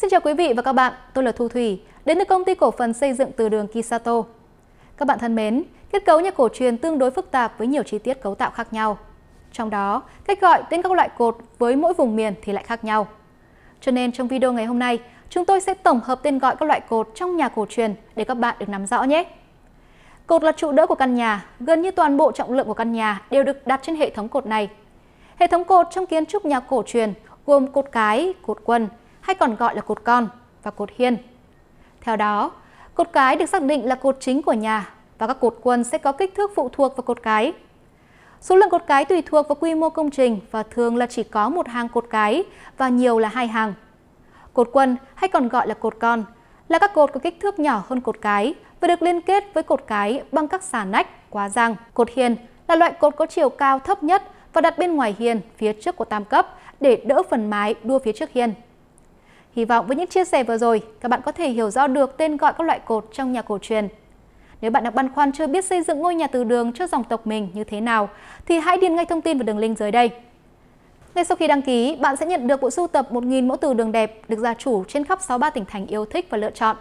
Xin chào quý vị và các bạn, tôi là Thu Thủy, đến từ công ty cổ phần xây dựng từ đường Kisato. Các bạn thân mến, kết cấu nhà cổ truyền tương đối phức tạp với nhiều chi tiết cấu tạo khác nhau. Trong đó, cách gọi tên các loại cột với mỗi vùng miền thì lại khác nhau. Cho nên trong video ngày hôm nay, chúng tôi sẽ tổng hợp tên gọi các loại cột trong nhà cổ truyền để các bạn được nắm rõ nhé. Cột là trụ đỡ của căn nhà, gần như toàn bộ trọng lượng của căn nhà đều được đặt trên hệ thống cột này. Hệ thống cột trong kiến trúc nhà cổ truyền gồm cột cái, cột quân, hay còn gọi là cột con và cột hiên. Theo đó, cột cái được xác định là cột chính của nhà và các cột quân sẽ có kích thước phụ thuộc vào cột cái. Số lượng cột cái tùy thuộc vào quy mô công trình và thường là chỉ có một hàng cột cái và nhiều là hai hàng. Cột quân hay còn gọi là cột con là các cột có kích thước nhỏ hơn cột cái và được liên kết với cột cái bằng các xà nách, quá răng. Cột hiền là loại cột có chiều cao thấp nhất và đặt bên ngoài hiền phía trước của tam cấp để đỡ phần mái đua phía trước hiên. Hy vọng với những chia sẻ vừa rồi, các bạn có thể hiểu rõ được tên gọi các loại cột trong nhà cổ truyền. Nếu bạn đang băn khoăn chưa biết xây dựng ngôi nhà từ đường cho dòng tộc mình như thế nào, thì hãy điền ngay thông tin vào đường link dưới đây. Ngay sau khi đăng ký, bạn sẽ nhận được bộ sưu tập 1.000 mẫu từ đường đẹp được gia chủ trên khắp 63 tỉnh thành yêu thích và lựa chọn.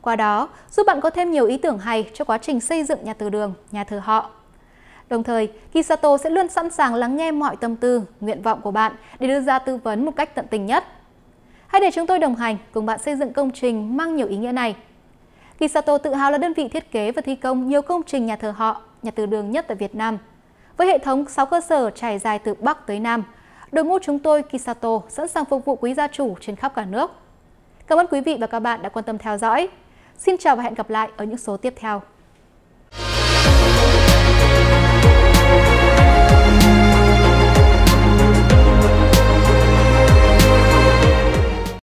Qua đó, giúp bạn có thêm nhiều ý tưởng hay cho quá trình xây dựng nhà từ đường, nhà thờ họ. Đồng thời, Kisato sẽ luôn sẵn sàng lắng nghe mọi tâm tư, nguyện vọng của bạn để đưa ra tư vấn một cách tận tình nhất. Hãy để chúng tôi đồng hành cùng bạn xây dựng công trình mang nhiều ý nghĩa này. Kisato tự hào là đơn vị thiết kế và thi công nhiều công trình nhà thờ họ, nhà từ đường nhất tại Việt Nam. Với hệ thống 6 cơ sở trải dài từ Bắc tới Nam, đội ngũ chúng tôi Kisato sẵn sàng phục vụ quý gia chủ trên khắp cả nước. Cảm ơn quý vị và các bạn đã quan tâm theo dõi. Xin chào và hẹn gặp lại ở những số tiếp theo.